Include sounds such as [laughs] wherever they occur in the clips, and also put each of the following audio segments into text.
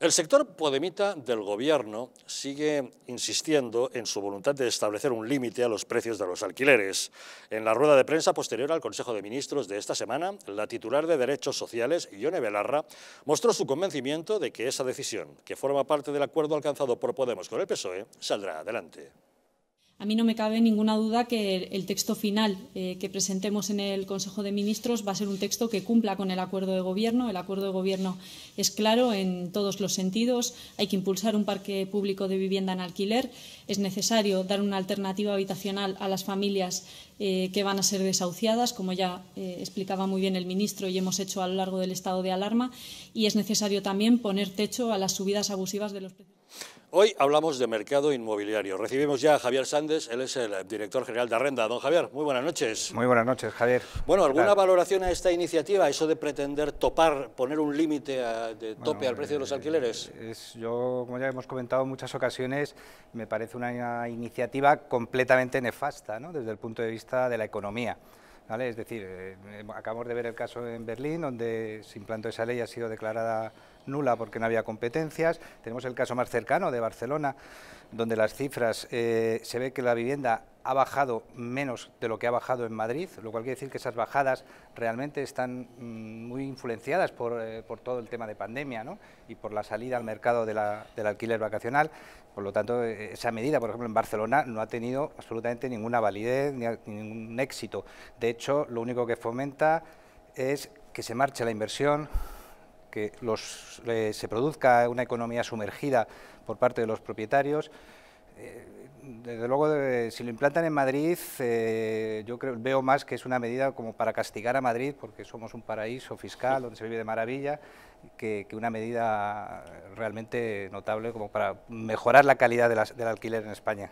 El sector podemita del gobierno sigue insistiendo en su voluntad de establecer un límite a los precios de los alquileres. En la rueda de prensa posterior al Consejo de Ministros de esta semana, la titular de Derechos Sociales, Ione Belarra, mostró su convencimiento de que esa decisión, que forma parte del acuerdo alcanzado por Podemos con el PSOE, saldrá adelante. A mí no me cabe ninguna duda que el texto final eh, que presentemos en el Consejo de Ministros va a ser un texto que cumpla con el acuerdo de gobierno. El acuerdo de gobierno es claro en todos los sentidos. Hay que impulsar un parque público de vivienda en alquiler. Es necesario dar una alternativa habitacional a las familias eh, que van a ser desahuciadas, como ya eh, explicaba muy bien el ministro y hemos hecho a lo largo del estado de alarma. Y es necesario también poner techo a las subidas abusivas de los precios. Hoy hablamos de mercado inmobiliario. Recibimos ya a Javier Sández, él es el director general de Arrenda. Don Javier, muy buenas noches. Muy buenas noches, Javier. Bueno, ¿alguna valoración a esta iniciativa, eso de pretender topar, poner un límite de tope al precio de los eh, alquileres? yo, como ya hemos comentado en muchas ocasiones, me parece una iniciativa completamente nefasta ¿no? desde el punto de vista de la economía. ¿Vale? Es decir, eh, eh, acabamos de ver el caso en Berlín, donde se implantó esa ley y ha sido declarada nula porque no había competencias. Tenemos el caso más cercano de Barcelona, donde las cifras eh, se ve que la vivienda ha bajado menos de lo que ha bajado en Madrid, lo cual quiere decir que esas bajadas realmente están mm, muy influenciadas eh, por, todo el tema de pandemia ¿no? y por la salida al mercado del alquiler vacacional. Por lo tanto, eh, esa medida, por ejemplo, en Barcelona no ha tenido absolutamente ninguna validez ni ningún éxito. De hecho, lo único que fomenta es que se marche la inversión, que eh, se produzca una economía sumergida por parte de los propietarios. Eh, desde luego, si lo implantan en Madrid, eh, yo creo, veo más que es una medida como para castigar a Madrid, porque somos un paraíso fiscal donde se vive de maravilla, que, una medida realmente notable como para mejorar la calidad del alquiler en España.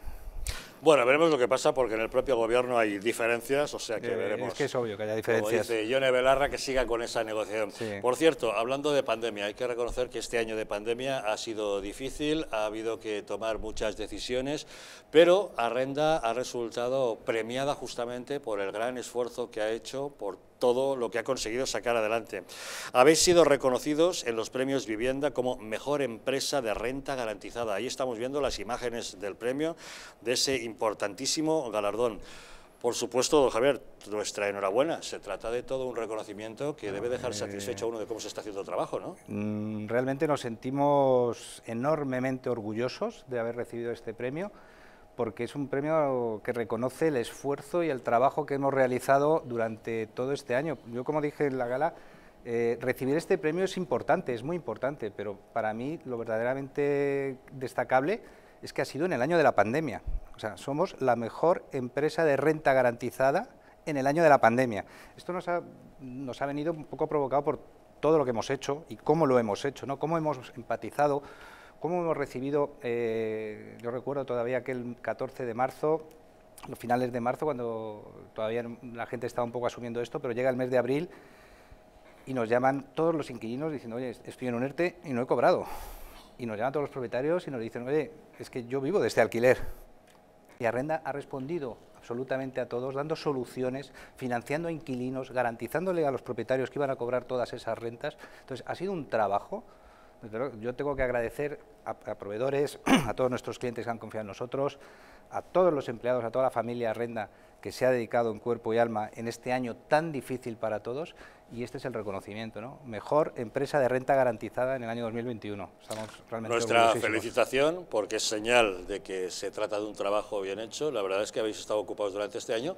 Bueno, veremos lo que pasa porque en el propio gobierno hay diferencias, o sea que eh, veremos. Es que es obvio que haya diferencias. Como dice Belarra que siga con esa negociación. Por cierto, hablando de pandemia, hay que reconocer que este año de pandemia ha sido difícil, ha habido que tomar muchas decisiones, pero Arrenda ha resultado premiada justamente por el gran esfuerzo que ha hecho por todo lo que ha conseguido sacar adelante. Habéis sido reconocidos en los premios Vivienda como mejor empresa de renta garantizada. Ahí estamos viendo las imágenes del premio, de ese importantísimo galardón. Por supuesto, Javier, nuestra enhorabuena. Se trata de todo un reconocimiento que debe dejar satisfecho a eh, uno de cómo se está haciendo el trabajo, ¿no? Mm, realmente nos sentimos enormemente orgullosos de haber recibido este premio porque es un premio que reconoce el esfuerzo y el trabajo que hemos realizado durante todo este año. Yo, como dije en la gala, eh, recibir este premio es importante, es muy importante, pero para mí lo verdaderamente destacable es que ha sido en el año de la pandemia. O sea, somos la mejor empresa de renta garantizada en el año de la pandemia. Esto nos ha, nos ha venido un poco provocado por todo lo que hemos hecho y cómo lo hemos hecho, ¿no? cómo hemos empatizado ¿Cómo hemos recibido, eh, yo recuerdo todavía aquel 14 de marzo, los finales de marzo, cuando todavía la gente estaba un poco asumiendo esto, pero llega el mes de abril y nos llaman todos los inquilinos diciendo, oye, estoy en un ERTE y no he cobrado. Y nos llaman todos los propietarios y nos dicen, oye, es que yo vivo de este alquiler. Y Arrenda ha respondido absolutamente a todos, dando soluciones, financiando a inquilinos, garantizándole a los propietarios que iban a cobrar todas esas rentas. Entonces, ha sido un trabajo yo tengo que agradecer a, proveedores, [clears throat] a todos nuestros clientes que han confiado en nosotros, a todos los empleados, a toda la familia Renda que se ha dedicado en cuerpo y alma en este año tan difícil para todos y este es el reconocimiento, ¿no? Mejor empresa de renta garantizada en el año 2021. Estamos realmente Nuestra felicitación porque es señal de que se trata de un trabajo bien hecho. La verdad es que habéis estado ocupados durante este año,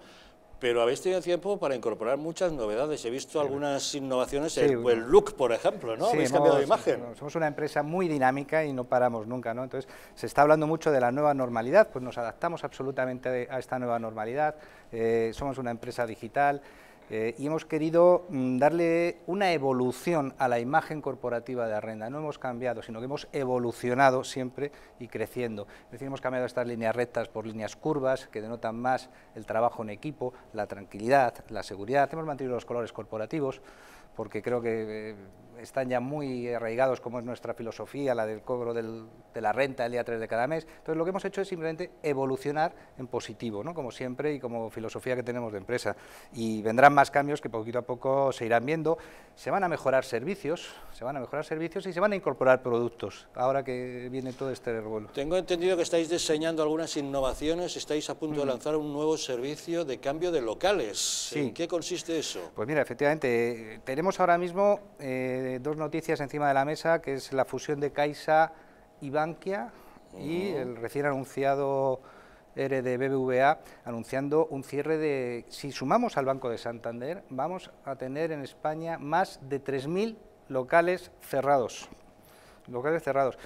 pero habéis tenido tiempo para incorporar muchas novedades. He visto algunas innovaciones, en el, look, por ejemplo, ¿no? habéis cambiado de imagen. Somos una empresa muy dinámica y no paramos nunca, ¿no? Entonces, se está hablando mucho de la nueva normalidad, pues nos adaptamos absolutamente a esta nueva normalidad. Eh, somos una empresa digital. Eh, y hemos querido mm, darle una evolución a la imagen corporativa de Arrenda. No hemos cambiado, sino que hemos evolucionado siempre y creciendo. Es decir, hemos cambiado estas líneas rectas por líneas curvas que denotan más el trabajo en equipo, la tranquilidad, la seguridad. Hemos mantenido los colores corporativos porque creo que... Eh, están ya muy arraigados, como es nuestra filosofía, la del cobro de la renta el día 3 de cada mes. Entonces, lo que hemos hecho es simplemente evolucionar en positivo, ¿no? como siempre y como filosofía que tenemos de empresa. Y vendrán más cambios que poquito a poco se irán viendo. Se van a mejorar servicios, se van a mejorar servicios y se van a incorporar productos, ahora que viene todo este revuelo. Tengo entendido que estáis diseñando algunas innovaciones, estáis a punto de lanzar un nuevo servicio de cambio de locales. ¿En qué consiste eso? Pues mira, efectivamente, eh, tenemos ahora mismo... Eh, eh, dos noticias encima de la mesa, que es la fusión de Caixa y Bankia y el recién anunciado ERE anunciando un cierre de, si sumamos al Banco de Santander, vamos a tener en España más de 3.000 locales cerrados. Locales cerrados.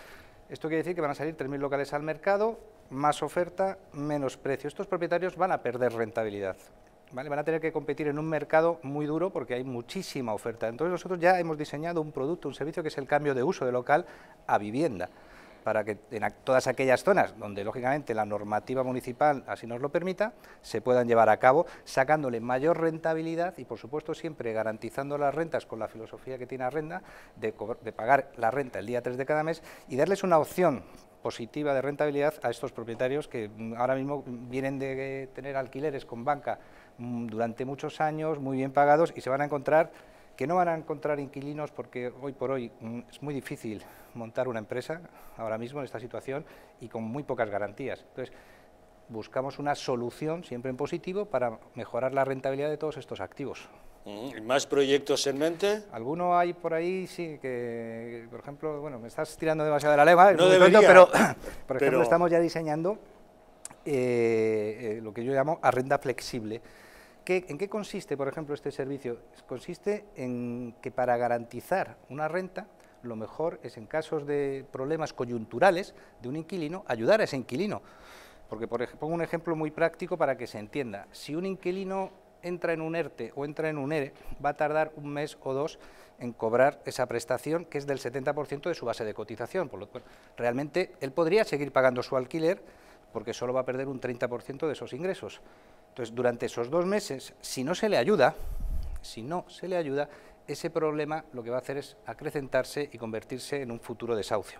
Esto quiere decir que van a salir 3.000 locales al mercado, más oferta, menos precio. Estos propietarios van a perder rentabilidad van a tener que competir en un mercado muy duro porque hay muchísima oferta. Entonces nosotros ya hemos diseñado un producto, un servicio que es el cambio de uso de local a vivienda para que en todas aquellas zonas donde, lógicamente, la normativa municipal así nos lo permita, se puedan llevar a cabo, sacándole mayor rentabilidad y, por supuesto, siempre garantizando las rentas con la filosofía que tiene Arrenda de, de pagar la renta el día 3 de cada mes y darles una opción positiva de rentabilidad a estos propietarios que mm, ahora mismo mm, vienen de eh, tener alquileres con banca Mm, durante muchos años, muy bien pagados, y se van a encontrar que no van a encontrar inquilinos porque hoy por hoy mm, es muy difícil montar una empresa ahora mismo en esta situación y con muy pocas garantías. Entonces, buscamos una solución siempre en positivo para mejorar la rentabilidad de todos estos activos. Mm, ¿Más proyectos en mente? Alguno hay por ahí, sí, que, por ejemplo, bueno, me estás tirando demasiado de la leva, no pero, [coughs] por ejemplo, estamos ya diseñando eh, eh, lo que yo llamo arrenda flexible. ¿En qué consiste, por ejemplo, este servicio? Consiste en que para garantizar una renta, lo mejor es en casos de problemas coyunturales de un inquilino, ayudar a ese inquilino. Porque por pongo un ejemplo muy práctico para que se entienda. Si un inquilino entra en un ERTE o entra en un ERE, va a tardar un mes o dos en cobrar esa prestación, que es del 70% de su base de cotización. Por lo cual, realmente él podría seguir pagando su alquiler porque solo va a perder un 30% de esos ingresos. Entonces, durante esos dos meses, si no se le ayuda, si no se le ayuda, ese problema lo que va a hacer es acrecentarse y convertirse en un futuro desahucio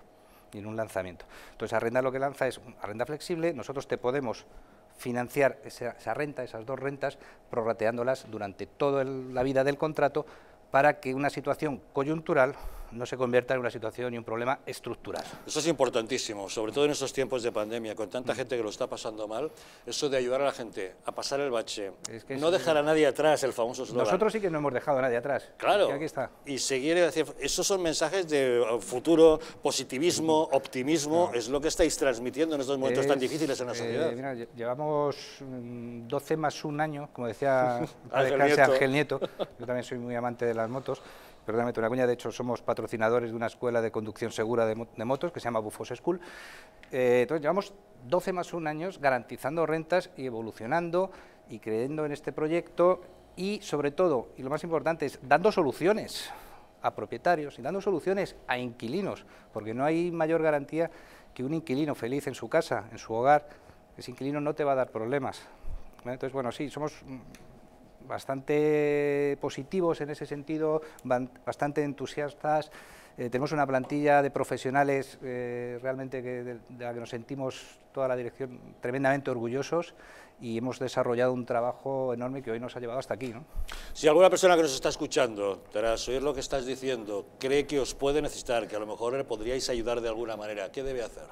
y en un lanzamiento. Entonces, Arrenda lo que lanza es arrenda flexible, nosotros te podemos financiar esa, renta, esas dos rentas, prorrateándolas durante toda la vida del contrato para que una situación coyuntural no se convierta en una situación y un problema estructural. Eso es importantísimo, sobre todo en estos tiempos de pandemia, con tanta mm. gente que lo está pasando mal, eso de ayudar a la gente a pasar el bache, no dejar a nadie atrás, el famoso slogan. Nosotros sí que no hemos dejado a nadie atrás. Claro, aquí está. y seguir hacia... Esos son mensajes de eh, futuro, positivismo, mm. optimismo, es lo que estáis transmitiendo en estos momentos tan difíciles en la eh, sociedad. llevamos 12 mm, más un año, como decía [laughs] Ángel Nieto. Ángel Nieto, yo también soy muy amante de las motos, verdaderamente una coña. De hecho, somos patrocinadores de una escuela de conducción segura de, motos que se llama Bufos School. Eh, entonces, llevamos 12 más un años garantizando rentas y evolucionando y creyendo en este proyecto y, sobre todo, y lo más importante, es dando soluciones a propietarios y dando soluciones a inquilinos, porque no hay mayor garantía que un inquilino feliz en su casa, en su hogar, ese inquilino no te va a dar problemas. Entonces, bueno, sí, somos bastante positivos en ese sentido, bastante entusiastas. Eh, tenemos una plantilla de profesionales eh, realmente de, la que nos sentimos toda la dirección tremendamente orgullosos y hemos desarrollado un trabajo enorme que hoy nos ha llevado hasta aquí. Si alguna persona que nos está escuchando, tras oír lo que estás diciendo, cree que os puede necesitar, que a lo mejor podríais ayudar de alguna manera, ¿qué debe hacer?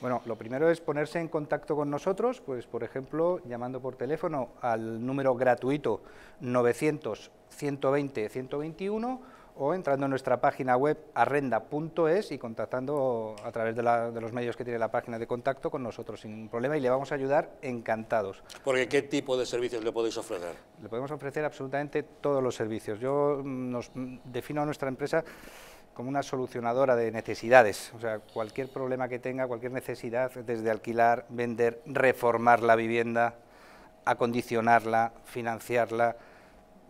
Bueno, lo primero es ponerse en contacto con nosotros, pues por ejemplo, llamando por teléfono al número gratuito 900 120 121 o entrando en nuestra página web arrenda.es y contactando a través de, los medios que tiene la página de contacto con nosotros sin problema y le vamos a ayudar encantados. Porque ¿qué tipo de servicios le podéis ofrecer? Le podemos ofrecer absolutamente todos los servicios. Yo mm, nos mm, defino a nuestra empresa como una solucionadora de necesidades, o sea, cualquier problema que tenga, cualquier necesidad, desde alquilar, vender, reformar la vivienda, acondicionarla, financiarla,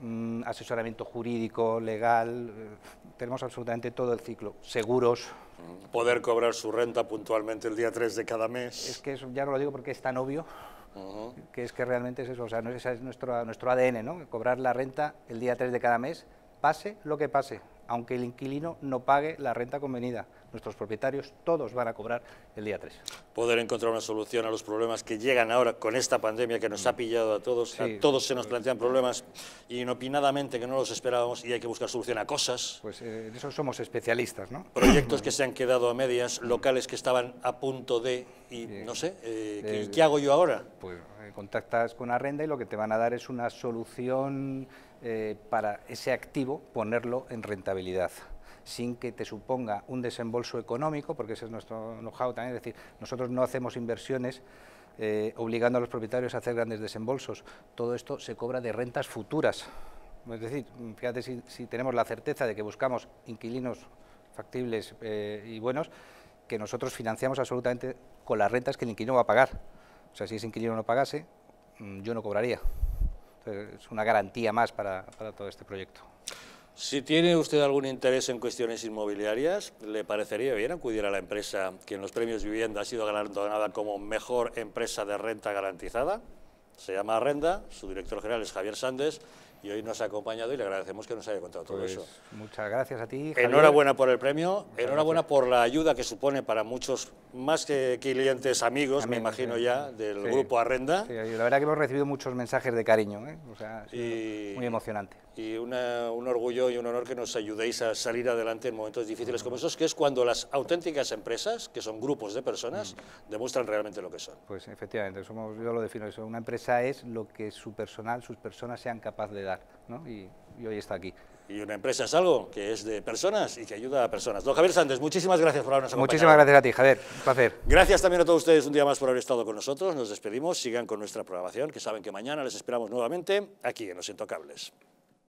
mm, asesoramiento jurídico, legal, eh, tenemos absolutamente todo el ciclo, seguros. Poder cobrar su renta puntualmente el día 3 de cada mes. Es que eso ya no lo digo porque es tan obvio, que es que realmente es eso, o sea, ese es nuestro, nuestro ADN, ¿no? Cobrar la renta el día 3 de cada mes, pase lo que pase aunque el inquilino no pague la renta convenida. Nuestros propietarios todos van a cobrar el día 3. Poder encontrar una solución a los problemas que llegan ahora con esta pandemia que nos ha pillado a todos. a todos se nos plantean problemas inopinadamente que no los esperábamos y hay que buscar solución a cosas. Pues eh, en eso somos especialistas, ¿no? Proyectos que [clears throat] se han quedado a medias, locales que estaban a punto de... y no sé, eh, ¿qué, eh, ¿qué hago yo ahora? Pues contactas con Arrenda y lo que te van a dar es una solución eh, para ese activo ponerlo en rentabilidad sin que te suponga un desembolso económico, porque ese es nuestro know-how también, es decir, nosotros no hacemos inversiones eh, obligando a los propietarios a hacer grandes desembolsos, todo esto se cobra de rentas futuras, es decir, fíjate si, tenemos la certeza de que buscamos inquilinos factibles eh, y buenos, que nosotros financiamos absolutamente con las rentas que el inquilino va a pagar, o sea, si ese inquilino no pagase, mm, yo no cobraría es una garantía más para, todo este proyecto. Si tiene usted algún interés en cuestiones inmobiliarias, le parecería bien acudir a la empresa que en los premios Vivienda ha sido galardonada como mejor empresa de renta garantizada. Se llama Arrenda, su director general es Javier Sández y hoy nos ha acompañado y le agradecemos que nos haya contado todo pues, eso. Muchas gracias a ti. Enhorabuena por el premio, enhorabuena por la ayuda que supone para muchos más que clientes amigos, me imagino ya, del grupo Arrenda. la verdad que hemos recibido muchos mensajes de cariño, ¿eh? muy emocionante y un orgullo y un honor que nos ayudéis a salir adelante en momentos difíciles como esos, que es cuando las auténticas empresas, que son grupos de personas, mm. demuestran realmente lo que son. Pues efectivamente, yo lo defino eso, una empresa es lo que su personal, sus personas sean capaces de dar, y, hoy está aquí. Y una empresa es algo que es de personas y que ayuda a personas. Don Javier Sánchez, muchísimas gracias por habernos acompañado. Muchísimas gracias a ti, Javier. Un placer. Gracias también a todos ustedes un día más por haber estado con nosotros. Nos despedimos. Sigan con nuestra programación, que saben que mañana les esperamos nuevamente aquí en Los Intocables.